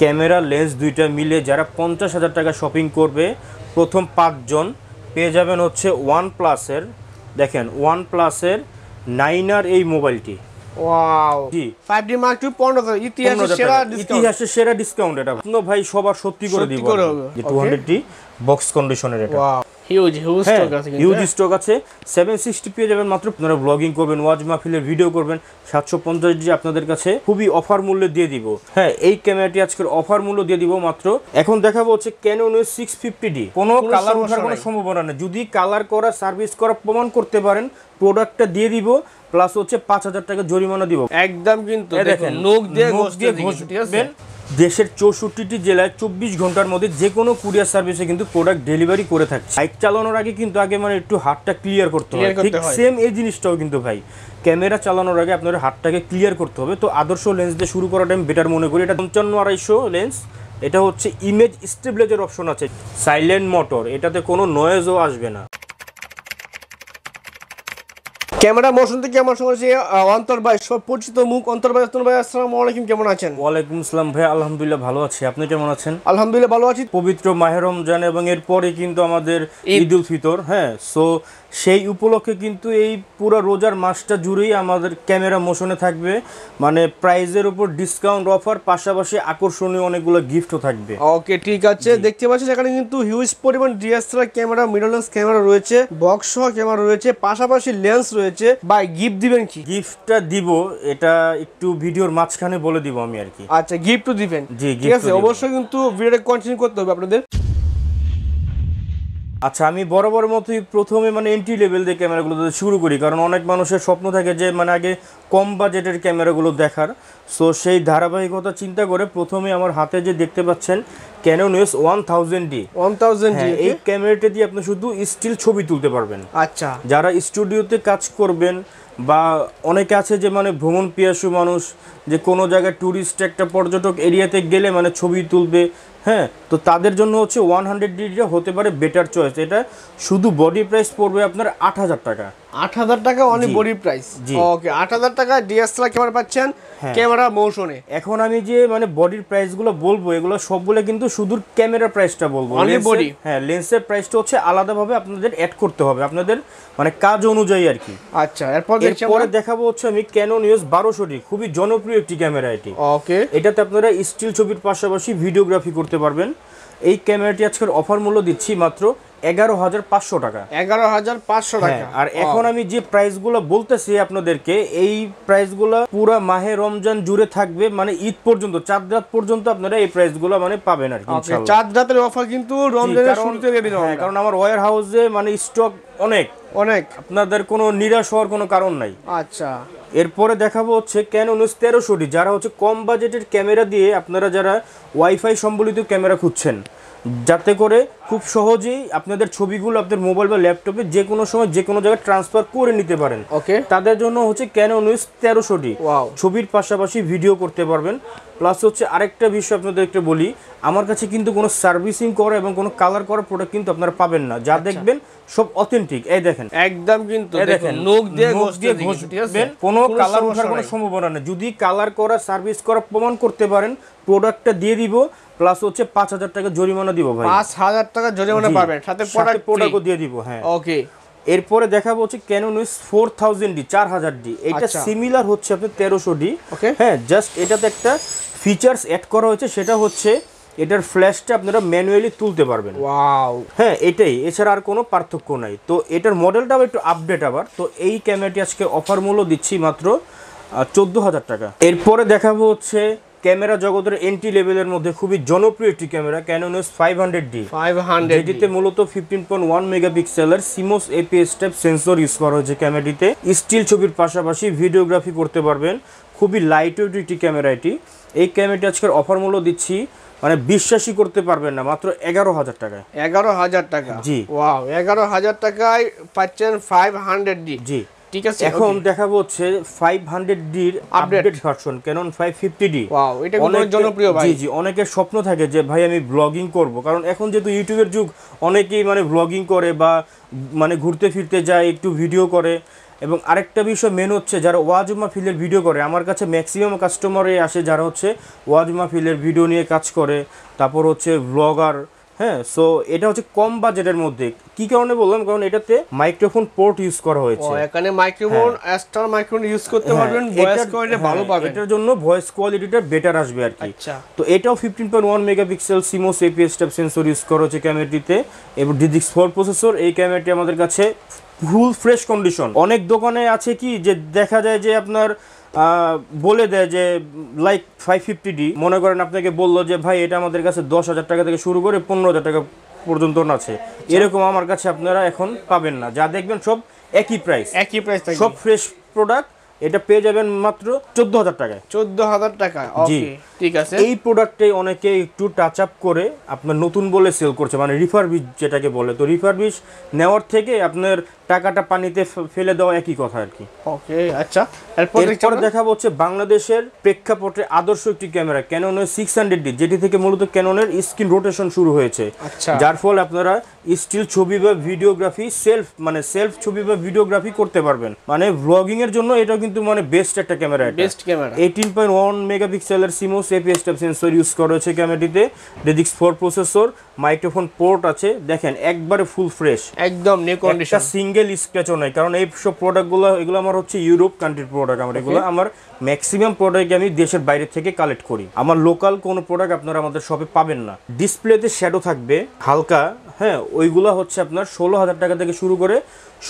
Camera lens দুইটা মিলে যারা পঞ্চাশ হাজার টাকা শপিং করবে প্রথম পাঁচজন পেয়ে যাবেন হচ্ছে ওয়ান প্লাসের দেখেন ওয়ান প্লাসের নাইনার এই মোবাইলটি ইতিহাসের সেরা ডিসকাউন্ট এটা ভাই সবার সত্যি করে দিব টু হান্ড্রেডটি বক্স কন্ডিশনের এটা হ্যাঁ, হ্যাঁ। কাছে খুবই অফার দিয়ে দিব হ্যাঁ, এই ক্যামেরাটি আজকের অফার মূল্য দিয়ে দিব মাত্র এখন দেখাবো হচ্ছে কোনো কালার ওঠার কোনো নেই যদি কালার করা সার্ভিস করা প্রমাণ করতে পারেন প্রোডাক্টটা দিয়ে দিব প্লাস হচ্ছে হাজার টাকা জরিমানা দিব একদম কিন্তু দেখেন দেশের চৌষট্টিটি জেলায় চব্বিশ ঘন্টার মধ্যে যে কোনো কুরিয়ার সার্ভিসে কিন্তু প্রোডাক্ট ডেলিভারি করে থাকছে বাইক চালানোর আগে কিন্তু আগে মানে একটু হাতটা ক্লিয়ার করতে হবে ঠিক সেম এই জিনিসটাও কিন্তু ভাই ক্যামেরা চালানোর আগে আপনার হাতটাকে ক্লিয়ার করতে হবে তো আদর্শ লেন্স দিয়ে শুরু করাটা আমি বেটার মনে করি এটা পঞ্চান্ন আড়াইশো লেন্স এটা হচ্ছে ইমেজ স্টেবিলাইজার অপশন আছে সাইলেন্ট মোটর এটাতে কোনো নয়েজও আসবে না ক্যামেরা মোশন থেকে আমার সঙ্গে যে অন্তর ভাই সব পরিচিত মুখ অন্তর ভাই অন্তর ভাই আসসালামু আলাইকুম কেমন আছেন ওয়ালাইকুম আসসালাম ভাই আলহামদুলিল্লাহ ভালো আছি আপনি কেমন আছেন আলহামদুলিল্লাহ ভালো আছি পবিত্র মাহে রমজান এবং এরপরে কিন্তু আমাদের ঈদ উল ফিতর হ্যাঁ সো সেই উপলক্ষে কিন্তু এই পুরো রোজার মাসটা জুড়েই আমাদের ক্যামেরা মোশনে থাকবে মানে প্রাইজের উপর ডিসকাউন্ট অফার পাশাপাশি আকর্ষণীয় অনেকগুলো গিফটও থাকবে ওকে ঠিক আছে দেখতে পাচ্ছেন এখানে কিন্তু হিউজ পরিমাণ ডিএসএলআর ক্যামেরা মিডলেন্স ক্যামেরা রয়েছে বক্স সহ ক্যামেরা রয়েছে পাশাপাশি লেন্স রয়েছে বা গিফট দিবেন কি গিফটটা দিব এটা একটু ভিডিওর মাঝখানে বলে দিব আমি আর কি আচ্ছা গিফটও দিবেন জি ঠিক আছে অবশ্যই কিন্তু ভিডিওটা কন্টিনিউ করতে হবে আপনাদের আচ্ছা আমি বরাবর মতোই প্রথমে মানে এন্ট্রি লেভেল দিয়ে ক্যামেরাগুলো শুরু করি কারণ অনেক মানুষের স্বপ্ন থাকে যে মানে আগে কম বাজেটের ক্যামেরাগুলো দেখার সো সেই ধারাবাহিকতা চিন্তা করে প্রথমে আমার হাতে যে দেখতে পাচ্ছেন Canon EOS one thousand D one thousand D এই ক্যামেরাটা দিয়ে আপনি শুধু স্টিল ছবি তুলতে পারবেন আচ্ছা যারা স্টুডিওতে কাজ করবেন বা অনেকে আছে যে মানে ভ্রমণ পিয়াসু মানুষ যে কোনো জায়গায় ট্যুরিস্ট একটা পর্যটক এরিয়াতে গেলে মানে ছবি তুলবে হ্যাঁ তো তাদের জন্য হচ্ছে ওয়ান হান্ড্রেড ডিগ্রিটা হতে পারে বেটার চয়েস এটা শুধু বডি প্রাইস পড়বে আপনার আট হাজার টাকা আট হাজার টাকা অনেক বডি প্রাইস ওকে আট হাজার টাকা ডিএসএলআর ক্যামেরা পাচ্ছেন হ্যাঁ। ক্যামেরা মোশনে এখন আমি যে মানে বডির প্রাইস গুলো বলবো এগুলো সবগুলো কিন্তু শুধু ক্যামেরা প্রাইসটা বলবো বডি হ্যাঁ লেন্সের প্রাইসটা হচ্ছে আলাদাভাবে আপনাদের অ্যাড করতে হবে আপনাদের মানে কাজ অনুযায়ী আর কি আচ্ছা এরপর এরপরে দেখাবো হচ্ছে আমি ক্যানন ইউএস বারোশোটি খুবই জনপ্রিয় একটি ক্যামেরা এটি ওকে এটাতে আপনারা স্টিল ছবির পাশাপাশি ভিডিওগ্রাফি করতে পারবেন এই ক্যামেরাটি আজকের অফার মূল্য দিচ্ছি মাত্র এগারো হাজার পাঁচশো টাকা এগারো হাজার পাঁচশো হ্যাঁ, টাকা আর এখন আমি যে প্রাইসগুলো বলতেছি আপনাদেরকে এই প্রাইসগুলো পুরো মাহে রমজান জুড়ে থাকবে মানে ঈদ পর্যন্ত চাঁদ রাত পর্যন্ত আপনারা এই প্রাইসগুলো মানে পাবেন আর কি চাঁদ রাতের অফার কিন্তু রমজানের শুরুতে হ্যাঁ, কারণ আমার ওয়ার হাউসে মানে স্টক অনেক অনেক আপনাদের কোনো নিরাশ হওয়ার কোনো কারণ নাই আচ্ছা এরপরে দেখাবো হচ্ছে ক্যান উনিশ তেরোশোটি যারা হচ্ছে কম বাজেটের ক্যামেরা দিয়ে আপনারা যারা ওয়াইফাই সম্বলিত ক্যামেরা খুঁজছেন যাতে করে খুব সহজেই আপনাদের ছবিগুলো আপনার মোবাইল বা ল্যাপটপে যে কোনো সময় যে কোনো জায়গায় ট্রান্সফার করে নিতে পারেন ওকে তাদের জন্য হচ্ছে ক্যানন উইস তেরোশোটি ছবির পাশাপাশি ভিডিও করতে পারবেন প্লাস হচ্ছে আরেকটা বিষয় আপনাদের একটু বলি আমার কাছে কিন্তু কোনো সার্ভিসিং করা এবং কোনো কালার করা প্রোডাক্ট কিন্তু আপনারা পাবেন না যা আচ্ছা। দেখবেন সব অথেন্টিক এই দেখেন একদম কিন্তু দেখেন নখ দিয়ে নখ দিয়ে ঘষবেন কোনো কালার ওঠার কোনো সম্ভাবনা নেই যদি কালার করা সার্ভিস করা প্রমাণ করতে পারেন প্রোডাক্টটা দিয়ে দিব প্লাস হচ্ছে 5000 টাকা জরিমানা দিব ভাই 5000 টাকা জরিমানা পাবেন সাথে প্রোডাক্ট প্রোডাক্টও দিয়ে দিব হ্যাঁ ওকে এরপরে দেখাবো হচ্ছে Canon EOS four thousand D চার হাজার ডি এটা সিমিলার আচ্ছা। হচ্ছে আপনি তেরোশো ডি হ্যাঁ জাস্ট এটাতে একটা ফিচার্স অ্যাড করা হয়েছে সেটা হচ্ছে এটার ফ্ল্যাশটা আপনারা ম্যানুয়ালি তুলতে পারবেন ওয়াও হ্যাঁ এটাই এছাড়া আর কোনো পার্থক্য নাই তো এটার মডেলটা একটু আপডেট আবার তো এই ক্যামেরাটি আজকে অফার মূল্য দিচ্ছি মাত্র চোদ্দো হাজার টাকা এরপরে দেখাবো হচ্ছে ক্যামেরা জগতের এন্ট্রি লেভেলের মধ্যে খুবই জনপ্রিয় একটি camera Canon EOS five hundred D five hundred এটিতে মূলত ফিফটিন পয়েন্ট ওয়ান মেগাপিক্সেলের CMOS APS step sensor use করা হয়েছে ক্যামেরাটিতে স্টিল ছবির পাশাপাশি ভিডিওগ্রাফি করতে পারবেন খুবই লাইট ওয়েট একটি ক্যামেরা এটি এই ক্যামেরাটি আজকের অফার মূল্য দিচ্ছি মানে বিশ্বাসই করতে পারবেন না মাত্র এগারো হাজার টাকায় এগারো হাজার টাকা জি ওয়াও এগারো হাজার টাকায় পাচ্ছেন ফাইভ হান্ড্রেড ডি জি ঠিক আছে এখন দেখাবো হচ্ছে 500 D update version Canon 550D wow এটা অনেক জনপ্রিয় ভাই জি জি অনেকের স্বপ্ন থাকে যে ভাই আমি ব্লগিং করব কারণ এখন যেহেতু ইউটিউবের যুগ অনেকেই মানে ব্লগিং করে বা মানে ঘুরতে ফিরতে যায় একটু ভিডিও করে এবং আরেকটা বিষয় মেন হচ্ছে যারা ওয়াজুমা ফিলের ভিডিও করে আমার কাছে ম্যাক্সিমাম কাস্টমারে আসে যারা হচ্ছে ওয়াজুমা ফিলের ভিডিও নিয়ে কাজ করে তারপর হচ্ছে ব্লগার হ্যাঁ সো এটা হচ্ছে কম বাজেটের মধ্যে কি কারণে বললাম কারণ এটাতে মাইক্রোফোন পোর্ট ইউজ করা হয়েছে এখানে মাইক্রোফোন অ্যাস্টার মাইক্রোফোন ইউজ করতে পারবেন ভয়েস হ্যাঁ, কোয়ালিটি ভালো পাবেন এটার জন্য ভয়েস কোয়ালিটিটা বেটার আসবে আর কি আচ্ছা। তো এটাও 15.1 megapixel CMOS APS type sensor use করা হয়েছে ক্যামেরাটিতে এবং ডিজিক্স 4 প্রসেসর এই ক্যামেরাটি আমাদের কাছে ফুল ফ্রেশ কন্ডিশন অনেক দোকানে আছে কি যে দেখা যায় যে আপনার বলে দেয় যে লাইক ফাইভ ফিফটি ডি মনে করেন আপনাকে বললো যে ভাই এটা আমাদের কাছে দশ হাজার টাকা থেকে শুরু করে পনেরো হাজার টাকা পর্যন্ত আছে আচ্ছা। এরকম আমার কাছে আপনারা এখন পাবেন না যা দেখবেন সব একই প্রাইস একই প্রাইস সব ফ্রেশ প্রোডাক্ট এটা পেয়ে যাবেন মাত্র চোদ্দ হাজার টাকায় চোদ্দ হাজার টাকা জি ঠিক আছে এই প্রোডাক্টে অনেকে একটু টাচ আপ করে আপনার নতুন বলে সেল করছে মানে রিফার রিফারবিশ যেটাকে বলে তো রিফার রিফারবিশ নেওয়ার থেকে আপনার টাকাটা পানিতে ফেলে দেওয়া একই কথা আর কি ওকে আচ্ছা এরপর দেখাবো হচ্ছে বাংলাদেশের প্রেক্ষাপটে আদর্শ একটি camera Canon six hundred D যেটি থেকে মূলত ক্যাননের স্ক্রিন রোটেশন শুরু হয়েছে আচ্ছা। যার ফলে আপনারা স্টিল ছবি বা ভিডিওগ্রাফি সেলফ মানে সেলফ ছবি বা ভিডিওগ্রাফি করতে পারবেন মানে ব্লগিং এর জন্য এটা কিন্তু মানে বেস্ট একটা camera best camera eighteen point one মেগাপিক্সেলের CMOS APS type sensor use করা হয়েছে ক্যামেরাটিতে DIGIC four processor microphone port আছে দেখেন একবারে ফুল ফ্রেশ একদম নিউ কন্ডিশন সিঙ্গেল সিঙ্গেল স্ক্র্যাচও নাই কারণ এই সব প্রোডাক্টগুলো এগুলো আমার হচ্ছে ইউরোপ কান্ট্রির প্রোডাক্ট আমার এগুলো আমার ম্যাক্সিমাম প্রোডাক্ট আমি দেশের বাইরে থেকে কালেক্ট করি আমার লোকাল কোনো প্রোডাক্ট আপনারা আমাদের শপে পাবেন না ডিসপ্লেতে শ্যাডো থাকবে হালকা হ্যাঁ ওইগুলো হচ্ছে আপনার ষোলো হাজার টাকা থেকে শুরু করে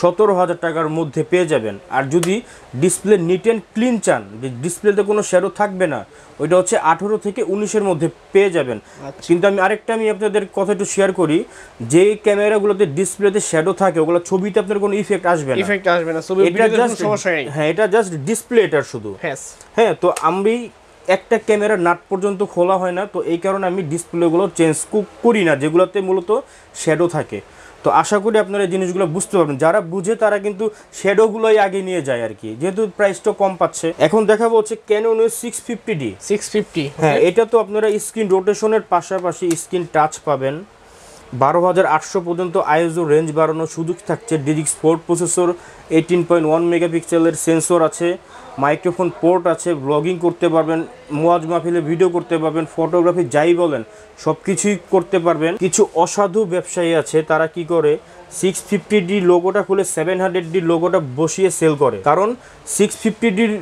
সতেরো হাজার টাকার মধ্যে পেয়ে যাবেন আর যদি ডিসপ্লে নিট অ্যান্ড ক্লিন চান ডিসপ্লেতে কোনো শ্যারো থাকবে না ওইটা হচ্ছে আঠেরো থেকে উনিশের মধ্যে পেয়ে যাবেন আচ্ছা। কিন্তু আমি আরেকটা আমি আপনাদের কথা একটু শেয়ার করি যে ক্যামেরাগুলোতে ডিসপ্লেতে শ্যাডো থাকে ওগুলো ছবিতে আপনার কোনো ইফেক্ট আসবে না ইফেক্ট আসবে না এটা জাস্ট হ্যাঁ এটা জাস্ট ডিসপ্লে এটার শুধু হ্যাঁ তো আমি একটা ক্যামেরার নাট পর্যন্ত খোলা হয় না তো এই কারণে আমি ডিসপ্লেগুলো চেঞ্জ করি না যেগুলোতে মূলত শ্যাডো থাকে তো আশা করি আপনারা এই জিনিসগুলো বুঝতে পারবেন যারা বুঝে তারা কিন্তু শেডোগুলোই আগে নিয়ে যায় আর কি যেহেতু প্রাইসটা কম পাচ্ছে এখন দেখাবো হচ্ছে Canon six fifty D six fifty হ্যাঁ এটা তো আপনারা স্ক্রিন রোটেশনের পাশাপাশি স্ক্রিন টাচ পাবেন বারো হাজার আটশো পর্যন্ত আইএসও রেঞ্জ বাড়ানোর সুযোগ থাকছে DIGIC four processor eighteen point one মেগাপিক্সেলের সেন্সর আছে মাইক্রোফোন পোর্ট আছে ব্লগিং করতে পারবেন মোয়াজ মাহফিলে ভিডিও করতে পারবেন ফটোগ্রাফি যাই বলেন সব কিছুই করতে পারবেন কিছু অসাধু ব্যবসায়ী আছে তারা কি করে সিক্স ফিফটি ডি লোগোটা খুলে সেভেন হান্ড্রেড ডি লোগোটা বসিয়ে সেল করে কারণ সিক্স ফিফটি ডির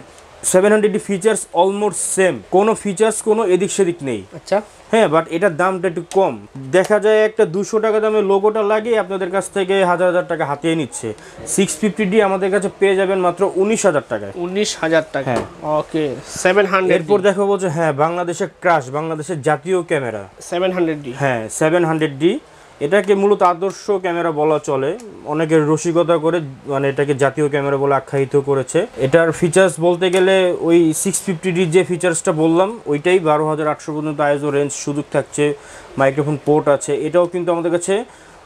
seven hundred D features almost same কোনো ফিচার্স কোনো এদিক সেদিক নেই আচ্ছা হ্যাঁ বাট এটার দামটা একটু কম দেখা যায় একটা দুশো টাকা দামের লোগোটা লাগিয়ে আপনাদের কাছ থেকে হাজার হাজার টাকা হাতিয়ে নিচ্ছে সিক্স ফিফটি ডি আমাদের কাছে পেয়ে যাবেন মাত্র উনিশ হাজার টাকায় উনিশ হাজার টাকা হ্যাঁ। ওকে সেভেন হান্ড্রেড এরপর দেখাবো যে হ্যাঁ বাংলাদেশের ক্রাশ বাংলাদেশের জাতীয় ক্যামেরা সেভেন হান্ড্রেড ডি হ্যাঁ সেভেন হান্ড্রেড ডি এটাকে মূলত আদর্শ ক্যামেরা বলা চলে অনেকের রসিকতা করে মানে এটাকে জাতীয় ক্যামেরা বলে আখ্যায়িত করেছে এটার ফিচার্স বলতে গেলে ওই সিক্স ফিফটি যে ফিচার্সটা বললাম ওইটাই বারো হাজার আটশো পর্যন্ত আয়োজন রেঞ্জ সুযোগ থাকছে মাইক্রোফোন পোর্ট আছে এটাও কিন্তু আমাদের কাছে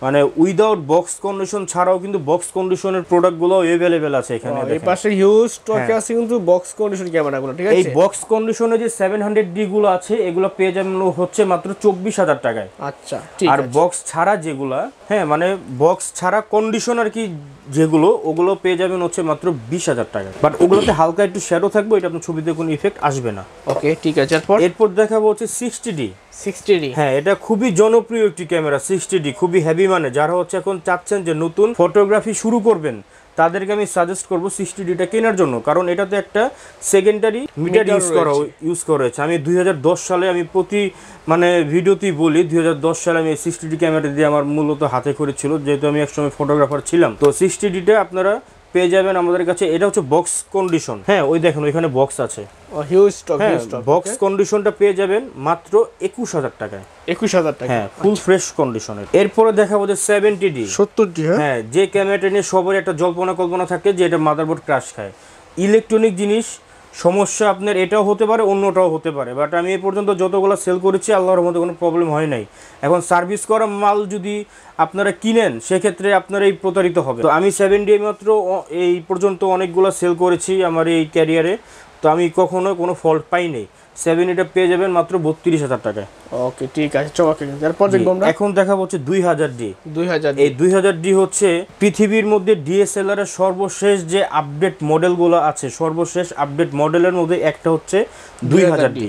মানে উইদাউট বক্স কন্ডিশন ছাড়াও কিন্তু বক্স কন্ডিশনের প্রোডাক্টগুলো अवेलेबल আছে এখানে হ্যাঁ, এই পাশে হিউজ হ্যাঁ। স্টক আছে কিন্তু বক্স কন্ডিশন ক্যামেরাগুলো ঠিক আছে এই বক্স কন্ডিশনে যে 700 ডি গুলো আছে এগুলো পেয়ে যাবেন হচ্ছে মাত্র 24000 টাকায় আচ্ছা ঠিক আর বক্স ছাড়া যেগুলা হ্যাঁ মানে বক্স ছাড়া কন্ডিশন আর কি যেগুলো ওগুলো পেয়ে যাবেন হচ্ছে মাত্র বিশ হাজার টাকা বাট ওগুলোতে হালকা একটু শ্যাডো থাকবে এটা আপনার ছবিতে কোনো ইফেক্ট আসবে না ওকে ঠিক আছে এরপর এরপর দেখাবো হচ্ছে সিক্সটি ডি সিক্সটি ডি হ্যাঁ এটা খুবই জনপ্রিয় একটি ক্যামেরা সিক্সটি ডি খুবই হেভি মানে যারা হচ্ছে এখন চাচ্ছেন যে নতুন ফটোগ্রাফি শুরু করবেন তাদেরকে আমি সাজেস্ট করব সিক্সটি ডিটা কেনার জন্য কারণ এটাতে একটা সেকেন্ডারি মিটার ইউজ করা ইউজ করা হয়েছে আমি দুই সালে আমি প্রতি মানে ভিডিওতেই বলি দুই সালে আমি সিক্সটি ডি ক্যামেরা দিয়ে আমার মূলত হাতে করেছিল ছিল যেহেতু আমি একসময় ফটোগ্রাফার ছিলাম তো সিক্সটি ডিটা আপনারা পেয়ে যাবেন আমাদের কাছে এটা হচ্ছে বক্স কন্ডিশন হ্যাঁ ওই দেখেন ওইখানে বক্স আছে বক্স হ্যাঁ, কন্ডিশনটা পেয়ে যাবেন মাত্র একুশ হাজার টাকায় একুশ হাজার টাকা হ্যাঁ ফুল ফ্রেশ কন্ডিশনে এরপরে দেখাবো যে সেভেন্টি ডি সত্তর ডি হ্যাঁ যে ক্যামেরাটা নিয়ে সবারই একটা জল্পনা কল্পনা থাকে যে এটা মাদারবোর্ড ক্রাশ খায় ইলেকট্রনিক জিনিস সমস্যা আপনার এটাও হতে পারে অন্যটাও হতে পারে বাট আমি এ পর্যন্ত যতগুলো সেল করেছি আল্লাহর মধ্যে কোনো প্রবলেম হয় নাই এখন সার্ভিস করা মাল যদি আপনারা কিনেন সেক্ষেত্রে আপনারা এই প্রতারিত হবে তো আমি সেভেন ডে মাত্র এই পর্যন্ত অনেকগুলো সেল করেছি আমার এই ক্যারিয়ারে তো আমি কখনো কোনো ফল্ট পাইনি সেভেন এটা পেয়ে যাবেন মাত্র বত্রিশ হাজার টাকায় ওকে ঠিক আছে এখন দেখা হচ্ছে দুই হাজার ডি দুই হাজার এই দুই হাজার ডি হচ্ছে পৃথিবীর মধ্যে ডিএসএলআর এর সর্বশেষ যে আপডেট মডেলগুলো আছে সর্বশেষ আপডেট মডেলের মধ্যে একটা হচ্ছে দুই হাজার ডি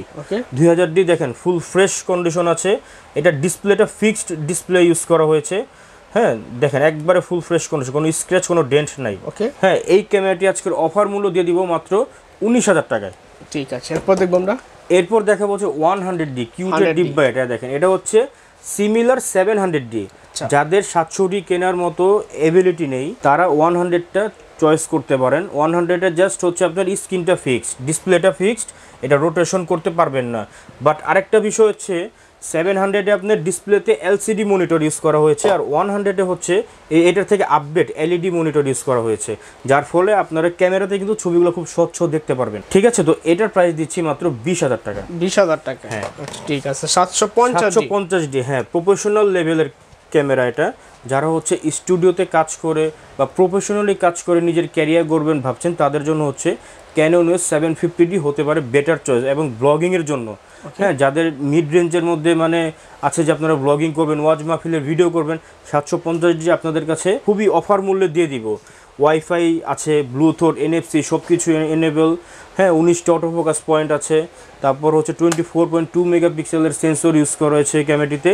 দুই হাজার ডি দেখেন ফুল ফ্রেশ কন্ডিশন আছে এটা ডিসপ্লেটা ফিক্সড ডিসপ্লে ইউজ করা হয়েছে হ্যাঁ দেখেন একবারে ফুল ফ্রেশ কন্ডিশন কোনো স্ক্র্যাচ কোনো ডেন্ট নাই ওকে হ্যাঁ এই ক্যামেরাটি আজকের অফার মূল্য দিয়ে দিব মাত্র উনিশ হাজার টাকায় ঠিক আছে এরপর দেখবো আমরা এরপর দেখা বলছে ওয়ান হান্ড্রেড ডি কিউটের ডিব্বা এটা দেখেন এটা হচ্ছে সিমিলার সেভেন হান্ড্রেড ডি যাদের সাতশো ডি কেনার মতো এবিলিটি নেই তারা ওয়ান হান্ড্রেডটা চয়েস করতে পারেন ওয়ান হান্ড্রেডের জাস্ট হচ্ছে আপনার স্ক্রিনটা ফিক্সড ডিসপ্লেটা ফিক্সড এটা রোটেশন করতে পারবেন না বাট আরেকটা বিষয় হচ্ছে সেভেন হান্ড্রেডে আপনার ডিসপ্লেতে এলসিডি মনিটর ইউজ করা হয়েছে আর ওয়ান হান্ড্রেডে হচ্ছে এটার থেকে আপডেট এলইডি মনিটর ইউজ করা হয়েছে যার ফলে আপনারা ক্যামেরাতে কিন্তু ছবিগুলো খুব স্বচ্ছ দেখতে পারবেন ঠিক আছে তো এটার প্রাইস দিচ্ছি মাত্র বিশ হাজার টাকা বিশ হাজার টাকা হ্যাঁ ঠিক আছে সাতশো পঞ্চাশ পঞ্চাশ ডি হ্যাঁ প্রফেশনাল লেভেলের ক্যামেরা এটা যারা হচ্ছে স্টুডিওতে কাজ করে বা প্রফেশনালি কাজ করে নিজের ক্যারিয়ার গড়বেন ভাবছেন তাদের জন্য হচ্ছে ক্যানন ওয়েস সেভেন ফিফটিটি হতে পারে বেটার চয়েস এবং ব্লগিংয়ের জন্য হ্যাঁ যাদের মিড রেঞ্জের মধ্যে মানে আছে যে আপনারা ব্লগিং করবেন ওয়াজ মাহফিলের ভিডিও করবেন সাতশো পঞ্চাশ আপনাদের কাছে খুবই অফার মূল্যে দিয়ে দিব ওয়াইফাই আছে ব্লুথোড এনএফসি সব কিছু এনেবল হ্যাঁ উনিশটা অটো ফোকাস পয়েন্ট আছে তারপর হচ্ছে টোয়েন্টি ফোর পয়েন্ট টু মেগাপিক্সেলের সেন্সর ইউজ করা হয়েছে ক্যামেরাটিতে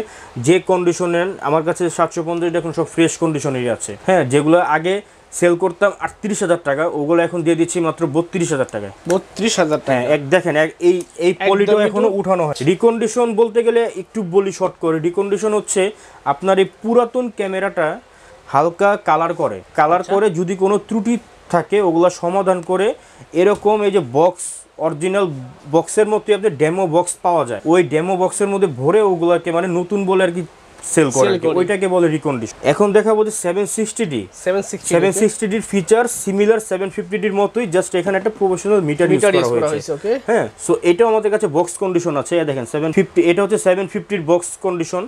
যে কন্ডিশনের আমার কাছে সাতশো পঞ্চাশটা এখন সব ফ্রেশ কন্ডিশনেরই আছে হ্যাঁ যেগুলো আগে সেল করতাম আটত্রিশ হাজার টাকা ওগুলো এখন দিয়ে দিচ্ছি মাত্র বত্রিশ হাজার টাকা বত্রিশ হাজার টাকা হ্যাঁ, এক দেখেন এই এই পলিটা এখনো উঠানো হয় রিকন্ডিশন বলতে গেলে একটু বলি শর্ট করে রিকন্ডিশন হচ্ছে আপনার এই পুরাতন ক্যামেরাটা হালকা কালার করে কালার আচ্ছা। করে যদি কোনো ত্রুটি থাকে ওগুলো সমাধান করে এরকম এই যে বক্স অরিজিনাল বক্সের মধ্যে আপনি ডেমো বক্স পাওয়া যায় ওই ডেমো বক্সের মধ্যে ভরে ওগুলোকে মানে নতুন বলে আর কি সেল করে ওইটাকে বলে রিকন্ডিশন এখন দেখাবো যে seven sixty D seven sixty ডির ফিচার সিমিলার সেভেন ফিফটি ডির মতোই জাস্ট এখানে একটা প্রফেশনাল মিটার ইউজ করা হয়েছে হ্যাঁ সো এটাও আমাদের কাছে বক্স কন্ডিশন আছে দেখেন সেভেন ফিফটি এটা হচ্ছে সেভেন ফিফটির বক্স কন্ডিশন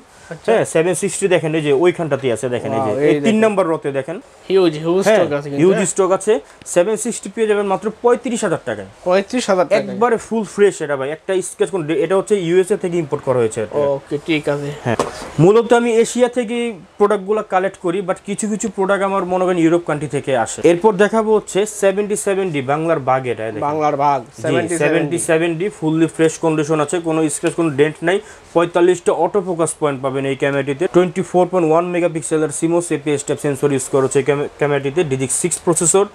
হ্যাঁ সেভেন সিক্সটি দেখেন এই যে ওইখানটাতেই আছে দেখেন এই যে এই তিন নাম্বার রতে দেখেন হিউজ হিউজ স্টক আছে সেভেন হ্যাঁ। সিক্সটি পেয়ে যাবেন মাত্র পঁয়ত্রিশ হাজার টাকায় পঁয়ত্রিশ হাজার একবারে ফুল ফ্রেশ এটা ভাই একটা স্কেচ এটা হচ্ছে ইউএসএ থেকে ইম্পোর্ট করা হয়েছে ওকে ঠিক আছে হ্যাঁ মূলত মূলত আমি এশিয়া থেকে প্রোডাক্টগুলো কালেক্ট করি বাট কিছু কিছু প্রোডাক্ট আমার মনে করেন ইউরোপ কান্ট্রি থেকে আসে এরপর দেখাবো হচ্ছে সেভেন্টি বাংলার বাঘ এটা বাংলার বাঘ seventy seventy fully fresh condition আছে কোনো স্ক্রেচ কোনো ডেন্ট নাই পঁয়তাল্লিশটা অটো ফোকাস পয়েন্ট পাবেন এই ক্যামেরাটিতে টোয়েন্টি ফোর পয়েন্ট ওয়ান মেগাপিক্সেলের CMOS APS step sensor use করেছে ক্যামেরাটিতে ডিজিক সিক্স প্রসেসর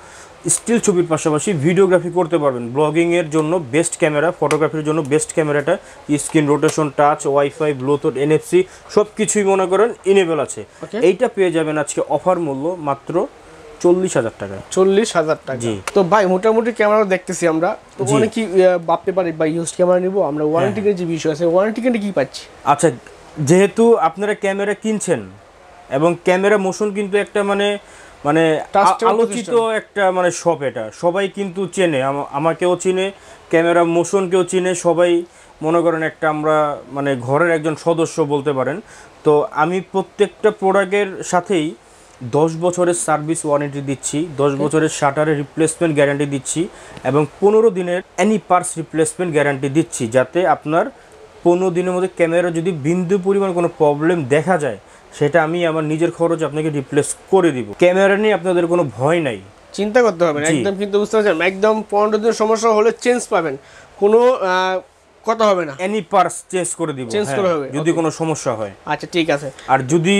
স্টিল ছবির পাশাপাশি ভিডিওগ্রাফি করতে পারবেন ব্লগিংয়ের জন্য বেস্ট ক্যামেরা ফটোগ্রাফির জন্য বেস্ট ক্যামেরাটা screen rotation touch wifi Bluetooth NFC সব কিছুই মনে করেন ইনেবল আছে এইটা পেয়ে যাবেন আজকে অফার মূল্য মাত্র চল্লিশ হাজার টাকা চল্লিশ হাজার টাকা জি তো ভাই মোটামুটি ক্যামেরা দেখতেছি আমরা তো কি ভাবতে পারি বা ইউজ ক্যামেরা নিবো আমরা ওয়ারেন্টি হ্যাঁ। যে বিষয় আছে ওয়ারেন্টি কার্ডে কী পাচ্ছি আচ্ছা যেহেতু আপনারা ক্যামেরা কিনছেন এবং ক্যামেরা মোশন কিন্তু একটা মানে মানে আলোচিত একটা মানে শপ এটা সবাই কিন্তু চেনে আমাকেও চিনে ক্যামেরা মোশনকেও চিনে সবাই মনে করেন একটা আমরা মানে ঘরের একজন সদস্য বলতে পারেন তো আমি প্রত্যেকটা প্রোডাক্টের সাথেই দশ বছরের সার্ভিস ওয়ারেন্টি দিচ্ছি দশ বছরের শাটারের রিপ্লেসমেন্ট গ্যারান্টি দিচ্ছি এবং পনেরো দিনের অ্যানি পার্স রিপ্লেসমেন্ট গ্যারান্টি দিচ্ছি যাতে আপনার পনেরো দিনের মধ্যে ক্যামেরা যদি বিন্দু পরিমাণ কোনো প্রবলেম দেখা যায় সেটা আমি আমার নিজের খরচ আপনাকে রিপ্লেস করে দিব ক্যামেরা নিয়ে আপনাদের কোনো ভয় নাই চিন্তা করতে হবে না একদম কিন্তু বুঝতে পারছেন একদম পনেরো দিনের সমস্যা হলে চেঞ্জ পাবেন কোনো কথা হবে না এনি পার্স চেঞ্জ করে দিব চেঞ্জ হ্যাঁ। করে হবে যদি কোনো সমস্যা হয় আচ্ছা ঠিক আছে আর যদি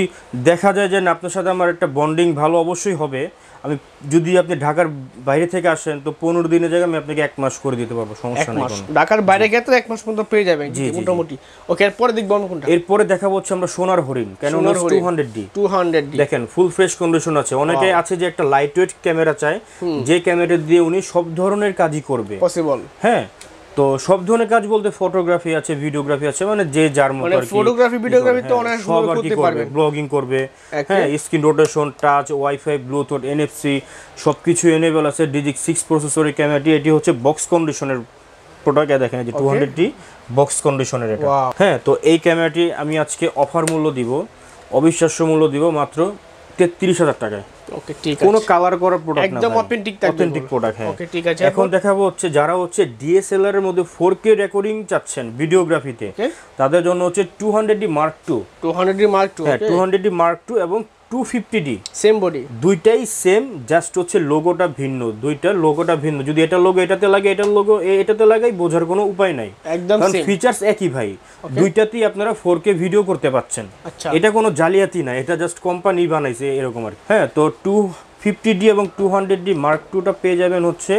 দেখা যায় যে আপনার সাথে আমার একটা বন্ডিং ভালো অবশ্যই হবে আমি যদি আপনি ঢাকার বাইরে থেকে আসেন তো পনেরো দিনের জায়গায় আমি আপনাকে এক মাস করে দিতে পারবো সমস্যা নেই ঢাকার বাইরে গেলে তো এক মাস পর্যন্ত পেয়ে যাবেন জি মোটামুটি ওকে এরপরে দেখবো আমি কোনটা এরপরে দেখাবো হচ্ছে আমরা সোনার হরিণ কেন two hundred D two hundred D দেখেন ফুল ফ্রেশ কন্ডিশন আছে অনেকে আছে যে একটা লাইট ওয়েট ক্যামেরা চায় যে ক্যামেরা দিয়ে উনি সব ধরনের কাজই করবে পসিবল হ্যাঁ তো সব ধরনের কাজ বলতে ফটোগ্রাফি আছে ভিডিওগ্রাফি আছে মানে যে যার মতো মানে আর ফটোগ্রাফি ভিডিওগ্রাফি তো হ্যাঁ, অনেক সব আর কি করবে ব্লগিং করবে হ্যাঁ screen rotation touch wifi Bluetooth NFC সবকিছু এনেবল আছে ডিজিক 6 প্রসেসরের ক্যামেরাটি এটি হচ্ছে বক্স কন্ডিশনের প্রোডাক্ট দেখেন যে 200 টি বক্স কন্ডিশনের এটা হ্যাঁ তো এই ক্যামেরাটি আমি আজকে অফার মূল্য দিব অবিশ্বাস্য মূল্য দিব মাত্র তেত্রিশ হাজার টাকায় ওকে কোনো কালার করার প্রোডাক্ট একদম অথেন্টিক অথেন্টিক প্রোডাক্ট এখন দেখাবো হচ্ছে যারা হচ্ছে ডিএসএলআর এর মধ্যে ফোর কে রেকর্ডিং চাচ্ছেন ভিডিওগ্রাফিতে তাদের জন্য হচ্ছে two 200D mark two 2 200D mark two হ্যাঁ 200D মার্ক টু এবং two fifty D same body দুইটাই সেম জাস্ট হচ্ছে লোগোটা ভিন্ন দুইটা লোগোটা ভিন্ন যদি এটা লোগো এটাতে লাগে এটা লোগো এটাতে লাগাই বোঝার কোনো উপায় নাই একদম ফিচার্স একই ভাই দুইটাতেই আপনারা ফোর কে ভিডিও করতে পাচ্ছেন আচ্ছা। এটা কোনো জালিয়াতি না এটা জাস্ট কোম্পানি বানাইছে এরকম আর হ্যাঁ তো টু ফিফটি ডি এবং টু হান্ড্রেড ডি মার্ক টুটা পেয়ে যাবেন হচ্ছে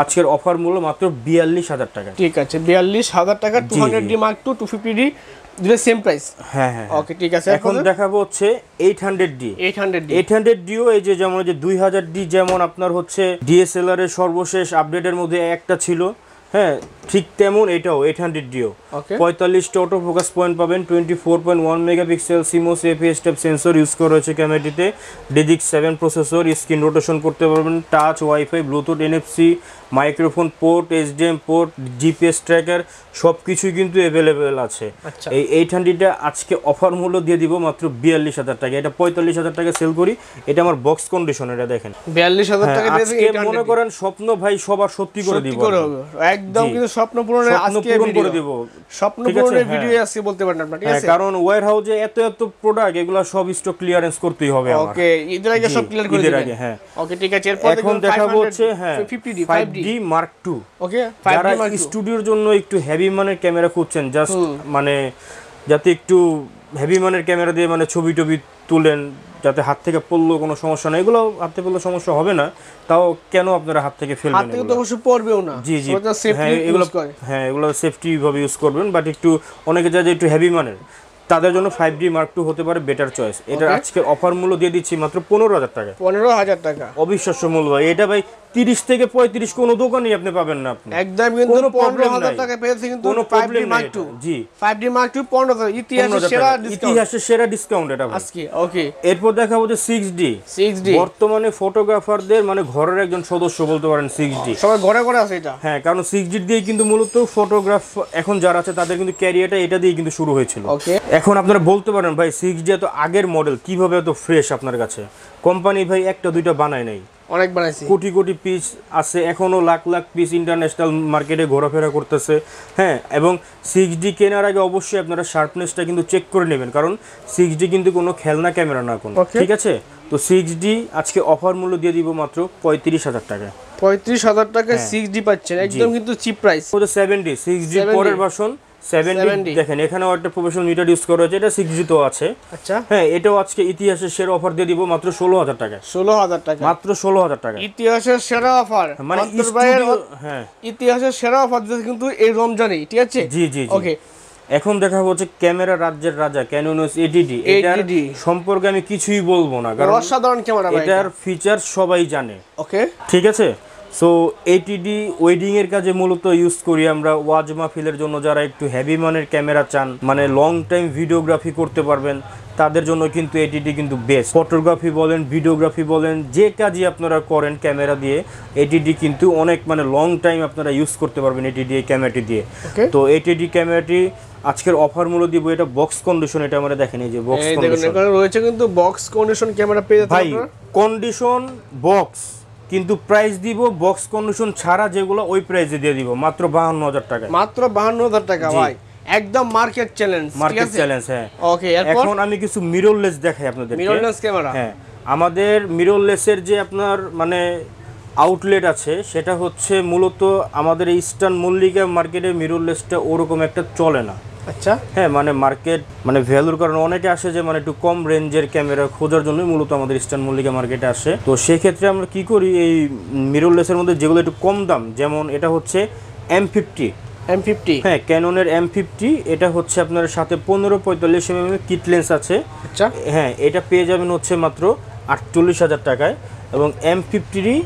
আজকের অফার মূল্য মাত্র বিয়াল্লিশ হাজার টাকা ঠিক আছে বিয়াল্লিশ হাজার টাকা two hundred D mark two two fifty D দুটো সেম প্রাইস হ্যাঁ হ্যাঁ ওকে হ্যাঁ। ঠিক আছে এখন দেখাবো হচ্ছে ও এই যে যেমন যে ডি যেমন আপনার হচ্ছে DSLR এর সর্বশেষ আপডেটের মধ্যে একটা ছিল হ্যাঁ ঠিক তেমন এটাও এইট হান্ড্রেড ডিও পঁয়তাল্লিশটা অটো ফোকাস পয়েন্ট পাবেন twenty four point one megapixel CMOS FS step sensor use করা হয়েছে ক্যামেরাটিতে DIGIC seven processor screen rotation করতে পারবেন touch wifi Bluetooth NFC microphone port HDMI port GPS tracker সব কিছুই কিন্তু অ্যাভেলেবেল আছে আচ্ছা। এই এইট হান্ড্রেডটা আজকে অফার মূল্য দিয়ে দিব মাত্র বিয়াল্লিশ হাজার টাকা এটা পঁয়তাল্লিশ হাজার টাকা সেল করি এটা আমার বক্স কন্ডিশন এটা দেখেন বিয়াল্লিশ হাজার হ্যাঁ, টাকা মনে করেন স্বপ্ন ভাই সবার সত্যি করে দিব একদম কিন্তু হ্যাঁ। হ্যাঁ, মার্ক হ্যাঁ। স্টুডিওর জন্য একটু হেভি মানের ক্যামেরা খুঁজছেন জাস্ট মানে যাতে একটু হেভি মানের ক্যামেরা দিয়ে মানে ছবি টবি তুলেন যাতে হাত থেকে পড়লো কোনো সমস্যা নেই এগুলো হাত থেকে পড়লে সমস্যা হবে না তাও কেন আপনারা হাত থেকে ফেলবেন হাত থেকে তো অবশ্যই পড়বেও না জি জি হ্যাঁ, হ্যাঁ এগুলো হ্যাঁ এগুলো সেফটি ভাবে ইউজ করবেন বাট একটু অনেকে যা যে একটু হেভি মানের তাদের জন্য ফাইভ ডি মার্ক টু হতে পারে বেটার চয়েস এটা আজকে অফার মূল্য দিয়ে দিচ্ছি মাত্র পনেরো হাজার টাকা পনেরো হাজার টাকা অবিশ্বাস্য মূল্য ভাই এটা ভাই 30 থেকে 35 কোন দোকানেই আপনি পাবেন না আপনি একদম কিন্তু 15000 টাকা পেয়েছে কিন্তু 5D Mark 2 জি 5D Mark 2 15000 ইতিহাসের সেরা ডিসকাউন্ট ইতিহাসের সেরা ডিসকাউন্ট এটা আজকে ওকে এরপর দেখাবো যে 6D 6D বর্তমানে ফটোগ্রাফারদের মানে ঘরের একজন সদস্য বলতে পারেন 6D সবার ঘরে ঘরে আছে এটা হ্যাঁ কারণ 6D দিয়ে কিন্তু মূলত ফটোগ্রাফ এখন যারা আছে তাদের কিন্তু ক্যারিয়ারটা এটা দিয়ে কিন্তু শুরু হয়েছিল ওকে এখন আপনারা বলতে পারেন ভাই 6D তো আগের মডেল কিভাবে এত ফ্রেশ আপনার কাছে কোম্পানি ভাই একটা দুইটা বানায় নাই অনেক বানাইছি কোটি কোটি পিস আছে এখনও লাখ লাখ পিস ইন্টারন্যাশনাল মার্কেটে ঘোরাফেরা করতেছে হ্যাঁ এবং সিক্স ডি কেনার আগে অবশ্যই আপনারা শার্পনেসটা কিন্তু চেক করে নেবেন কারণ সিক্স ডি কিন্তু কোনো খেলনা ক্যামেরা না কোনো ঠিক আছে তো সিক্স ডি আজকে অফার মূল্য দিয়ে দিব মাত্র পঁয়ত্রিশ হাজার টাকা পঁয়ত্রিশ হাজার টাকায় সিক্স হ্যাঁ। ডি পাচ্ছেন একদম কিন্তু cheap price seven D six D পরের বাসন আচ্ছা। হ্যাঁ, সেরা অফার মানে হ্যাঁ। কিন্তু এই জি জি এখন দেখা হচ্ছে ক্যামেরা রাজ্যের রাজা ক্যানোনস এডিডি সম্পর্কে আমি কিছুই বলবো না কারণ অসাধারণ ফিচার সবাই জানে ওকে ঠিক আছে সো এটিডি ওয়েডিংয়ের কাজে মূলত ইউজ করি আমরা ওয়াজ মাহফিলের জন্য যারা একটু হেভি মানের ক্যামেরা চান মানে লং টাইম ভিডিওগ্রাফি করতে পারবেন তাদের জন্য কিন্তু এটিডি কিন্তু বেস্ট ফটোগ্রাফি বলেন ভিডিওগ্রাফি বলেন যে কাজই আপনারা করেন ক্যামেরা দিয়ে এটিডি কিন্তু অনেক মানে লং টাইম আপনারা ইউজ করতে পারবেন এটিডি এই ক্যামেরাটি দিয়ে তো এটিডি ক্যামেরাটি আজকের অফার মূল্য দিব এটা বক্স কন্ডিশন এটা আমরা দেখেন এই যে বক্স কন্ডিশন রয়েছে কিন্তু বক্স কন্ডিশন ক্যামেরা পেয়ে যাচ্ছে ভাই কন্ডিশন বক্স কিন্তু প্রাইস দিব বক্স কন্ডিশন ছাড়া যেগুলো ওই প্রাইসে দিয়ে দিব মাত্র বাহান্ন হাজার টাকা মাত্র বাহান্ন হাজার টাকা ভাই একদম মার্কেট চ্যালেঞ্জ মার্কেট চ্যালেঞ্জ হ্যাঁ ওকে এখন আমি কিছু মিররলেস দেখাই আপনাদের মিররলেস ক্যামেরা হ্যাঁ আমাদের মিররলেসের যে আপনার মানে আউটলেট আছে সেটা হচ্ছে মূলত আমাদের ইস্টার্ন মল্লিকা মার্কেটে মিররলেসটা ওরকম একটা চলে না আচ্ছা হ্যাঁ মানে মার্কেট মানে ভ্যালুর কারণে অনেকে আসে যে মানে একটু কম রেঞ্জের ক্যামেরা খোঁজার জন্য মূলত আমাদের ইস্টার্ন মল্লিকা মার্কেটে আসে তো সেক্ষেত্রে আমরা কি করি এই মিররলেসের মধ্যে যেগুলো একটু কম দাম যেমন এটা হচ্ছে এম ফিফটি এম ফিফটি হ্যাঁ ক্যাননের এম ফিফটি এটা হচ্ছে আপনার সাথে পনেরো পঁয়তাল্লিশ এম কিট লেন্স আছে আচ্ছা হ্যাঁ এটা পেয়ে যাবেন হচ্ছে মাত্র আটচল্লিশ হাজার টাকায় এবং এম ফিফটিরই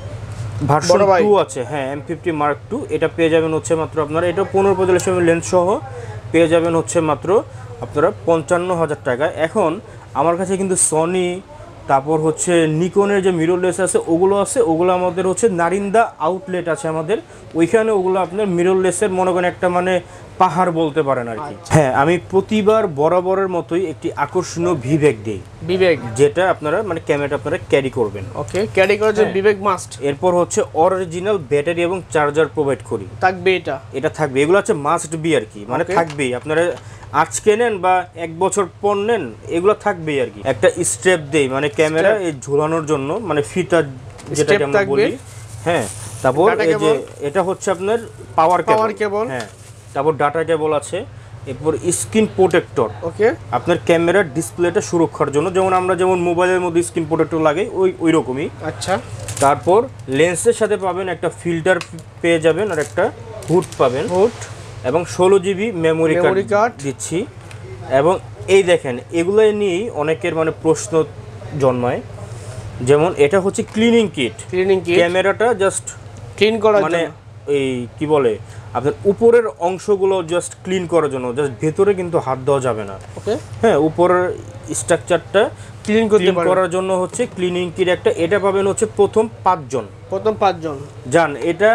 ভার্সন টু আছে হ্যাঁ এম ফিফটি মার্ক টু এটা পেয়ে যাবেন হচ্ছে মাত্র আপনার এটা পনেরো পঁয়তাল্লিশ mm এম লেন্স সহ পেয়ে যাবেন হচ্ছে মাত্র আপনারা পঞ্চান্ন হাজার টাকা এখন আমার কাছে কিন্তু সনি তারপর হচ্ছে নিকনের যে মিররলেস আছে ওগুলো আছে ওগুলো আমাদের হচ্ছে নারিন্দা আউটলেট আছে আমাদের ওইখানে ওগুলো আপনার মিররলেসের মনে করেন একটা মানে পাহাড় বলতে পারেন আর কি আচ্ছা। হ্যাঁ আমি প্রতিবার বরাবরের মতোই একটি আকর্ষণীয় বিবেক দিই বিবেক যেটা আপনারা মানে ক্যামেরাটা আপনারা ক্যারি করবেন ওকে ক্যারি করার জন্য বিবেক মাস্ট এরপর হচ্ছে অরিজিনাল ব্যাটারি এবং চার্জার প্রোভাইড করি থাকবে এটা এটা থাকবে এগুলো হচ্ছে মাস্ট বি আর কি মানে থাকবেই আপনারা আজকে নেন বা এক বছর পর নেন এগুলো থাকবেই আর কি একটা স্টেপ দেই মানে ক্যামেরা এই ঝোলানোর জন্য মানে ফিটা যেটা আমরা বলি হ্যাঁ তারপর এই যে এটা হচ্ছে আপনার পাওয়ার পাওয়ার কেবল হ্যাঁ তারপর ডাটা কেবল আছে এরপর স্ক্রিন প্রোটেক্টর ওকে আপনার ক্যামেরার ডিসপ্লেটা সুরক্ষার জন্য যেমন আমরা যেমন মোবাইলের মধ্যে স্ক্রিন প্রোটেক্টর লাগে ওই ওই রকমই আচ্ছা তারপর লেন্সের সাথে পাবেন একটা ফিল্টার পেয়ে যাবেন আর একটা হুড পাবেন হুড এবং ষোলো জিবি মেমোরি কার্ড দিচ্ছি এবং এই দেখেন এগুলো নিয়েই অনেকের মানে প্রশ্ন জন্মায় যেমন এটা হচ্ছে ক্লিনিং কিট ক্লিনিং কিট ক্যামেরাটা জাস্ট ক্লিন করা মানে এই কি বলে আপনার উপরের অংশগুলো জাস্ট ক্লিন করার জন্য জাস্ট ভেতরে কিন্তু হাত দেওয়া যাবে না ওকে হ্যাঁ উপরের স্ট্রাকচারটা ক্লিন করার জন্য হচ্ছে ক্লিনিং কির একটা এটা পাবেন হচ্ছে প্রথম পাঁচজন প্রথম পাঁচজন যান এটা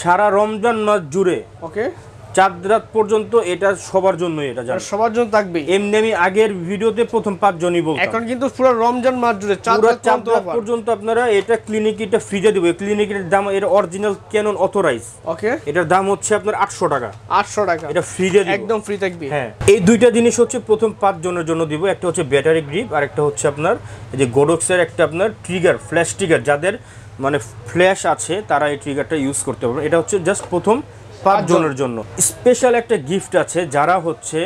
সারা রমজান মাস জুড়ে ওকে চাঁদরাত পর্যন্ত এটা সবার জন্য এটা জানেন সবার জন্য থাকবে এমনি আমি আগের ভিডিওতে প্রথম পাঁচজনই বলতাম এখন কিন্তু পুরো রমজান মাস জুড়ে চাঁদ রাত পর্যন্ত আপনারা এটা ক্লিনিক এটা ফ্রিজে দেবে ক্লিনিকের দাম এর অরিজিনাল ক্যানন অথরাইজ ওকে এটার দাম হচ্ছে আপনার 800 টাকা 800 টাকা এটা ফ্রিজে দেব একদম ফ্রি থাকবে হ্যাঁ এই দুইটা জিনিস হচ্ছে প্রথম পাঁচজনের জন্য দিব একটা হচ্ছে ব্যাটারি গ্রিপ আর একটা হচ্ছে আপনার এই যে গোডক্সের একটা আপনার ট্রিগার ফ্ল্যাশ ট্রিগার যাদের মানে ফ্ল্যাশ আছে তারা এই ট্রিগারটা ইউজ করতে পারবে এটা হচ্ছে জাস্ট প্রথম পাঁচজনের আচ্ছা। জন্য স্পেশাল একটা গিফট আছে যারা হচ্ছে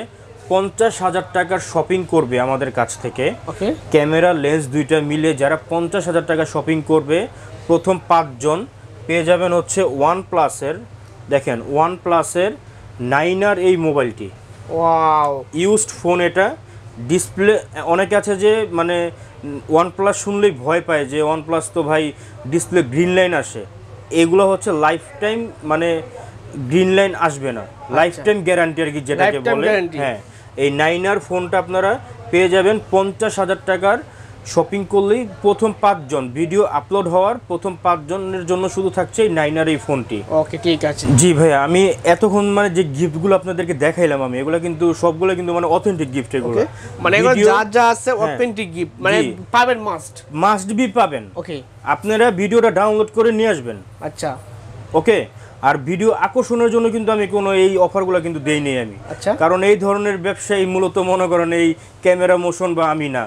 পঞ্চাশ হাজার টাকার শপিং করবে আমাদের কাছ থেকে ক্যামেরা লেন্স দুইটা মিলে যারা পঞ্চাশ হাজার টাকা শপিং করবে প্রথম পাঁচজন পেয়ে যাবেন হচ্ছে ওয়ান প্লাসের দেখেন ওয়ান প্লাসের নাইনার এই মোবাইলটি ওয়াও ইউজড ফোন এটা ডিসপ্লে অনেকে আছে যে মানে ওয়ান প্লাস শুনলেই ভয় পায় যে ওয়ান প্লাস তো ভাই ডিসপ্লে গ্রিন লাইন আসে এগুলো হচ্ছে লাইফ টাইম মানে গ্রিন লাইন আসবে না লাইফ টাইম গ্যারান্টি আর কি যেটাকে বলে হ্যাঁ এই নাইনার ফোনটা আপনারা পেয়ে যাবেন পঞ্চাশ হাজার টাকার শপিং করলেই প্রথম পাঁচজন ভিডিও আপলোড হওয়ার প্রথম পাঁচজনের জন্য শুধু থাকছে নাইনার এই ফোনটি ওকে ঠিক আছে জি ভাইয়া আমি এতক্ষণ মানে যে গিফটগুলো আপনাদেরকে দেখাইলাম আমি এগুলো কিন্তু সবগুলো কিন্তু মানে অথেন্টিক গিফট এগুলো মানে এগুলো যা যা আছে অথেন্টিক হ্যাঁ। গিফট মানে পাবেন মাস্ট মাস্ট বি পাবেন ওকে আপনারা ভিডিওটা ডাউনলোড করে নিয়ে আসবেন আচ্ছা ওকে আর ভিডিও আকর্ষণের জন্য কিন্তু আমি কোনো এই অফারগুলো কিন্তু দেই নেই আমি আচ্ছা। কারণ এই ধরনের ব্যবসায়ী মূলত মনে করেন এই ক্যামেরা মোশন বা আমি না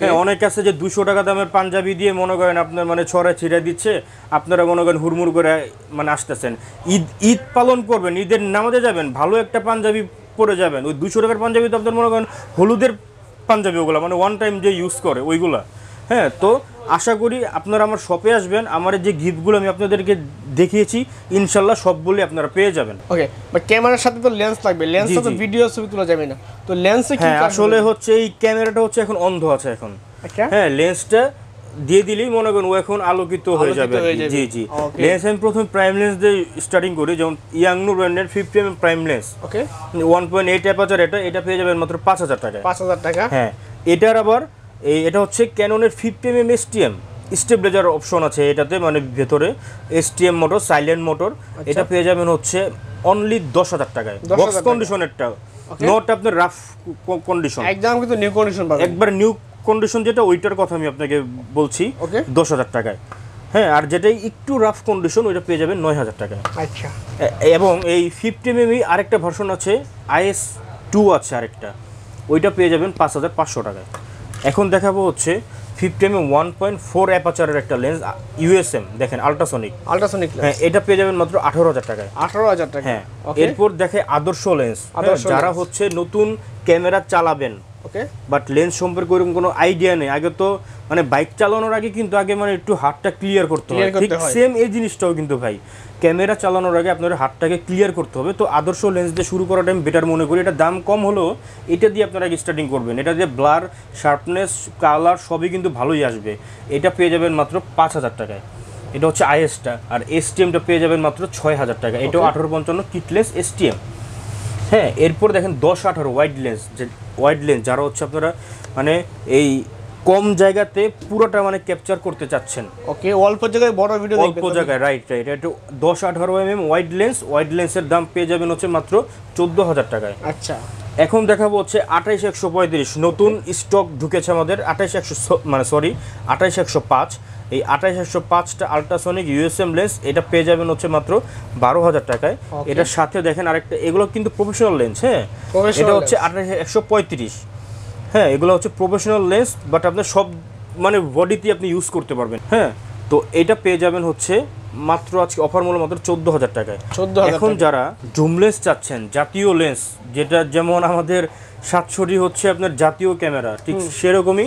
হ্যাঁ, অনেক আছে যে দুশো টাকা দামের পাঞ্জাবি দিয়ে মনে করেন আপনার মানে ছড়া ছিঁড়ে দিচ্ছে আপনারা মনে করেন হুড়মুড় করে মানে আসতেছেন ঈদ ঈদ পালন করবেন ঈদের নামাজে যাবেন ভালো একটা পাঞ্জাবি পরে যাবেন ওই দুশো টাকার পাঞ্জাবি তো আপনার মনে করেন হলুদের পাঞ্জাবি ওগুলো মানে ওয়ান টাইম যে ইউজ করে ওইগুলা হ্যাঁ তো আশা করি আপনারা আমার শপে আসবেন আমার যে গিফটগুলো আমি আপনাদেরকে দেখিয়েছি ইনশাল্লাহ সবগুলি আপনারা পেয়ে যাবেন ওকে বাট ক্যামেরার সাথে তো লেন্স লাগবে লেন্স তো ভিডিও ছবি তোলা যাবে না তো লেন্সে কি হ্যাঁ, আসলে হচ্ছে এই ক্যামেরাটা হচ্ছে এখন অন্ধ আছে এখন আচ্ছা। হ্যাঁ লেন্সটা দিয়ে দিলেই মনে করেন ও এখন আলোকিত হয়ে যাবে জি জি লেন্স আমি প্রথম প্রাইম লেন্স দিয়ে স্টার্টিং করি যেমন ইয়াংনু ব্র্যান্ডের fifty M prime lens okay one point eight aperture এটা এটা পেয়ে যাবেন মাত্র পাঁচ হাজার টাকা পাঁচ হাজার টাকা হ্যাঁ এটার আবার এই এটা হচ্ছে ক্যাননের fifty M M STM stabiliser option আছে এটাতে মানে ভেতরে এসটিএম মোটর সাইলেন্ট মোটর এটা পেয়ে যাবেন হচ্ছে অনলি দশ হাজার টাকায় বক্স কন্ডিশনেরটা নোট আপনার রাফ কন্ডিশন একদম কিন্তু নিউ কন্ডিশন একবার নিউ কন্ডিশন যেটা ওইটার কথা আমি আপনাকে বলছি দশ হাজার টাকায় হ্যাঁ আর যেটাই একটু রাফ কন্ডিশন ওইটা পেয়ে যাবেন নয় হাজার টাকায় আচ্ছা এবং এই ফিফটি এমএমই e আরেকটা ভার্সন আছে আইএস টু আছে আরেকটা ওইটা পেয়ে যাবেন পাঁচ হাজার পাঁচশো টাকায় এখন দেখাবো হচ্ছে fifty M one point four অ্যাপাচারের একটা লেন্স ইউএসএম দেখেন আল্ট্রাসনিক আল্ট্রাসনিক হ্যাঁ এটা পেয়ে যাবেন মাত্র আঠারো হাজার টাকায় আঠারো হাজার টাকা হ্যাঁ এরপর দেখে আদর্শ লেন্স হ্যাঁ, যারা হচ্ছে নতুন ক্যামেরা চালাবেন ওকে বাট লেন্স সম্পর্কে ওরকম কোনো আইডিয়া নেই আগে তো মানে বাইক চালানোর আগে কিন্তু আগে মানে একটু হাতটা ক্লিয়ার করতে হবে ঠিক সেম এই জিনিসটাও কিন্তু ভাই ক্যামেরা চালানোর আগে আপনার হাতটাকে ক্লিয়ার করতে হবে তো আদর্শ লেন্স দিয়ে শুরু করাটা আমি বেটার মনে করি এটা দাম কম হলেও এটা দিয়ে আপনারা স্টার্টিং করবেন এটা দিয়ে ব্লার শার্পনেস কালার সবই কিন্তু ভালোই আসবে এটা পেয়ে যাবেন মাত্র পাঁচ হাজার টাকায় এটা হচ্ছে আইএসটা আর এসটিএমটা পেয়ে যাবেন মাত্র ছয় হাজার টাকা এটাও আঠারো পঞ্চান্ন কিটলেস এসটিএম হ্যাঁ এরপর দেখেন দশ আঠারো ওয়াইড লেন্স যে ওয়াইড লেন্স যারা হচ্ছে আপনারা মানে এই কম জায়গাতে পুরোটা মানে ক্যাপচার করতে চাচ্ছেন ওকে অল্প জায়গায় বড় ভিডিও অল্প জায়গায় রাইট রাইট একটু দশ আঠারো M M wide lens wide লেন্সের দাম পেয়ে যাবেন হচ্ছে মাত্র চোদ্দ হাজার টাকায় আচ্ছা এখন দেখাবো হচ্ছে আঠাইশ একশো পঁয়ত্রিশ নতুন স্টক ঢুকেছে আমাদের আঠাইশ একশো মানে সরি আঠাইশ একশো পাঁচ এই আঠাশ একশো পাঁচটা আল্ট্রাসনিক ইউএসএম লেন্স এটা পেয়ে যাবেন হচ্ছে মাত্র বারো হাজার টাকায় এটার সাথে দেখেন আরেকটা এগুলো কিন্তু প্রফেশনাল লেন্স হ্যাঁ এটা হচ্ছে আঠাশ একশো পঁয়ত্রিশ হ্যাঁ এগুলো হচ্ছে প্রফেশনাল লেন্স বাট আপনার সব মানে বডিতে আপনি ইউজ করতে পারবেন হ্যাঁ তো এটা পেয়ে যাবেন হচ্ছে মাত্র আজকে অফার মূল্য মাত্র চোদ্দ হাজার টাকায় এখন যারা জুম লেন্স চাচ্ছেন জাতীয় লেন্স যেটা যেমন আমাদের সাতশোটি হচ্ছে আপনার জাতীয় ক্যামেরা ঠিক সেরকমই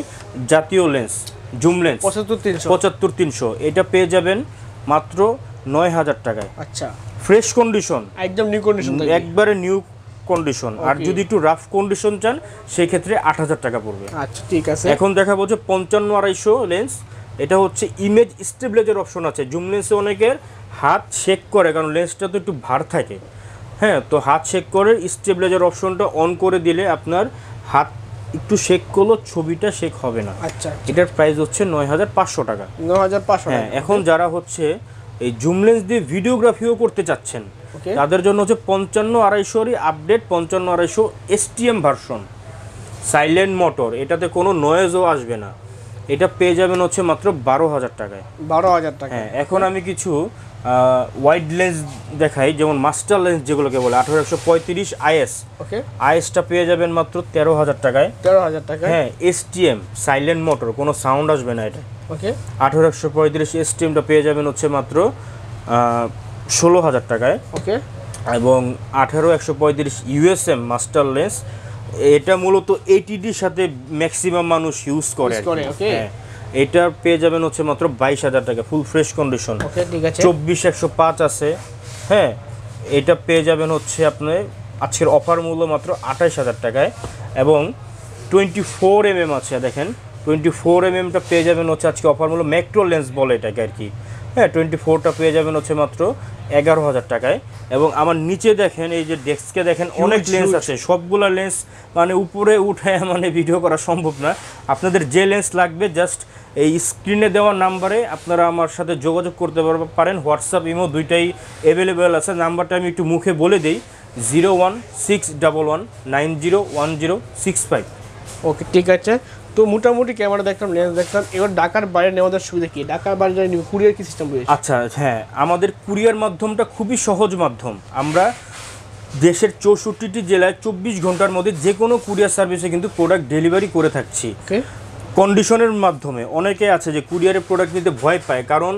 জাতীয় লেন্স জুম লেন্স পঁচাত্তর তিনশো পঁচাত্তর তিনশো এটা পেয়ে যাবেন মাত্র নয় হাজার টাকায় আচ্ছা ফ্রেশ কন্ডিশন একদম নিউ কন্ডিশন একবারে নিউ কন্ডিশন আর যদি একটু রাফ কন্ডিশন চান সেই ক্ষেত্রে আট হাজার টাকা পড়বে আচ্ছা ঠিক আছে এখন দেখা বলছে পঞ্চান্ন আড়াইশো লেন্স এটা হচ্ছে ইমেজ স্টেবিলাইজার অপশন আছে জুম লেন্সে অনেকের হাত শেক করে কারণ লেন্সটা তো একটু ভার থাকে হ্যাঁ তো হাত শেক করে স্টেবিলাইজার অপশনটা অন করে দিলে আপনার হাত একটু শেক করলো ছবিটা শেক হবে না আচ্ছা এটার প্রাইস হচ্ছে নয় হাজার পাঁচশো টাকা নয় হাজার পাঁচশো হ্যাঁ এখন যারা হচ্ছে এই জুম লেন্স দিয়ে ভিডিওগ্রাফিও করতে চাচ্ছেন তাদের জন্য হচ্ছে পঞ্চান্ন আড়াইশোরই আপডেট পঞ্চান্ন আড়াইশো S M version silent motor এটাতে কোনো নয়েজও আসবে না এটা পেয়ে যাবেন হচ্ছে মাত্র বারো হাজার টাকায় বারো হাজার টাকা হ্যাঁ এখন আমি কিছু ওয়াইড লেন্স দেখাই যেমন মাস্টার লেন্স যেগুলোকে বলে আঠারো একশো পঁয়ত্রিশ আইএস ওকে আইএসটা পেয়ে যাবেন মাত্র তেরো হাজার টাকায় তেরো হাজার টাকা হ্যাঁ এসটিএম সাইলেন্ট মোটর কোনো সাউন্ড আসবে না এটা ওকে আঠারো একশো পঁয়ত্রিশ এসটিএমটা পেয়ে যাবেন হচ্ছে মাত্র ষোলো হাজার টাকায় ওকে এবং আঠারো একশো পঁয়ত্রিশ ইউএসএম মাস্টার লেন্স এটা মূলত এটিডির সাথে ম্যাক্সিমাম মানুষ ইউজ করে ওকে হ্যাঁ এটা পেয়ে যাবেন হচ্ছে মাত্র বাইশ হাজার টাকা ফুল ফ্রেশ কন্ডিশন চব্বিশ একশো পাঁচ আছে হ্যাঁ এটা পেয়ে যাবেন হচ্ছে আপনার আজকের অফার মূল্য মাত্র আঠাইশ হাজার টাকায় এবং টোয়েন্টি ফোর এম এম আছে দেখেন টোয়েন্টি ফোর এম এমটা পেয়ে যাবেন হচ্ছে আজকে অফার মূল্য ম্যাক্রো লেন্স বলে এটাকে আর কি হ্যাঁ টোয়েন্টি ফোরটা পেয়ে যাবেন হচ্ছে মাত্র এগারো হাজার টাকায় এবং আমার নিচে দেখেন এই যে ডেস্কে দেখেন অনেক লেন্স আছে সবগুলো লেন্স মানে উপরে উঠে মানে ভিডিও করা সম্ভব না আপনাদের যে লেন্স লাগবে জাস্ট এই স্ক্রিনে দেওয়া নাম্বারে আপনারা আমার সাথে যোগাযোগ করতে পারেন হোয়াটসঅ্যাপ ইমো দুইটাই অ্যাভেলেবেল আছে নাম্বারটা আমি একটু মুখে বলে দিই zero one six one nine zero one zero six five okay ঠিক আছে তো মোটামুটি ক্যামেরা দেখলাম লেন্স দেখলাম এবার ডাকার বাইরে নেওয়ার সুবিধা কি ডাকার বাইরে নিবে কুরিয়ার কী সিস্টেম রয়েছে আচ্ছা হ্যাঁ আমাদের কুরিয়ার মাধ্যমটা খুবই সহজ মাধ্যম আমরা দেশের চৌষট্টিটি জেলায় চব্বিশ ঘন্টার মধ্যে যে কোনো কুরিয়ার সার্ভিসে কিন্তু প্রোডাক্ট ডেলিভারি করে থাকছি কন্ডিশনের মাধ্যমে অনেকে আছে যে কুরিয়ারে প্রোডাক্ট নিতে ভয় পায় কারণ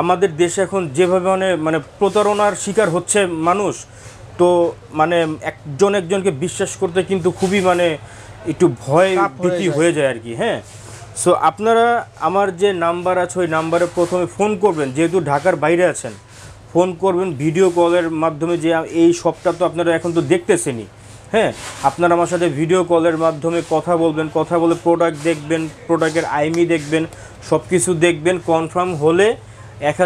আমাদের দেশে এখন যেভাবে মানে মানে প্রতারণার শিকার হচ্ছে মানুষ তো মানে একজন একজনকে বিশ্বাস করতে কিন্তু খুবই মানে একটু ভয় ভীতি হয়ে যায় আর কি হ্যাঁ সো আপনারা আমার যে নাম্বার আছে ওই নাম্বারে প্রথমে ফোন করবেন যেহেতু ঢাকার বাইরে আছেন ফোন করবেন ভিডিও কলের মাধ্যমে যে এই সবটা তো আপনারা এখন তো দেখতেছেনই হ্যাঁ আপনারা আমার সাথে ভিডিও কলের মাধ্যমে কথা বলবেন কথা বলে প্রোডাক্ট দেখবেন প্রোডাক্টের আইমি e দেখবেন সব কিছু দেখবেন কনফার্ম হলে এক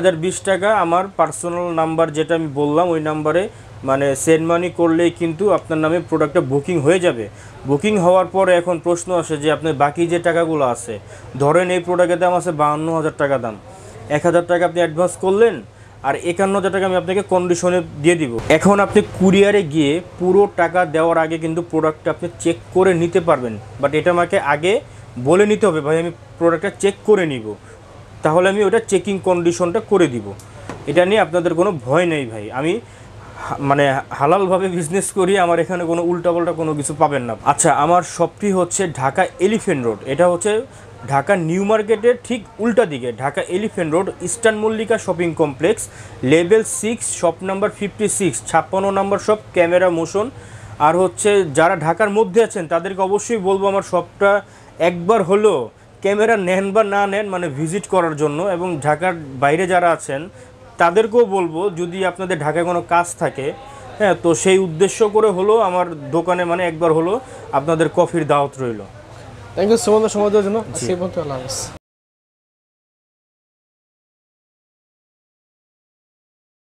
টাকা আমার পার্সোনাল নাম্বার যেটা আমি বললাম ওই নাম্বারে মানে সেন্ড মানি করলেই কিন্তু আপনার নামে প্রোডাক্টটা বুকিং হয়ে যাবে বুকিং হওয়ার পরে এখন প্রশ্ন আসে যে আপনার বাকি যে টাকাগুলো আছে ধরেন এই প্রোডাক্টের দাম আছে বাহান্ন হাজার টাকা দাম এক হাজার টাকা আপনি অ্যাডভান্স করলেন আর একান্ন হাজার টাকা আমি আপনাকে কন্ডিশনে দিয়ে দিব এখন আপনি কুরিয়ারে গিয়ে পুরো টাকা দেওয়ার আগে কিন্তু প্রোডাক্টটা আপনি চেক করে নিতে পারবেন বাট এটা আমাকে আগে বলে নিতে হবে ভাই আমি প্রোডাক্টটা চেক করে নিব তাহলে আমি ওটা চেকিং কন্ডিশনটা করে দিব এটা নিয়ে আপনাদের কোনো ভয় নেই ভাই আমি মানে হালালভাবে বিজনেস করি আমার এখানে কোনো উল্টাপাল্টা কোনো কিছু পাবেন না আচ্ছা আমার শপটি হচ্ছে ঢাকা এলিফেন্ট রোড এটা হচ্ছে ঢাকা নিউ মার্কেটের ঠিক উল্টা দিকে Dhaka elephant road eastern Mallika shopping complex level six shop number fifty six ছাপ্পান্ন নাম্বার শপ ক্যামেরা মোশন আর হচ্ছে যারা ঢাকার মধ্যে আছেন তাদেরকে অবশ্যই বলবো আমার শপটা একবার হলো ক্যামেরা নেন বা না নেন মানে ভিজিট করার জন্য এবং ঢাকার বাইরে যারা আছেন তাদেরকেও বলবো যদি আপনাদের ঢাকায় কোনো কাজ থাকে হ্যাঁ তো সেই উদ্দেশ্য করে হলো আমার দোকানে মানে একবার হলো আপনাদের কফির দাওয়াত রইলো थैंक यू सुमंद्र सुमंद्र जनो सेवन तो अलावा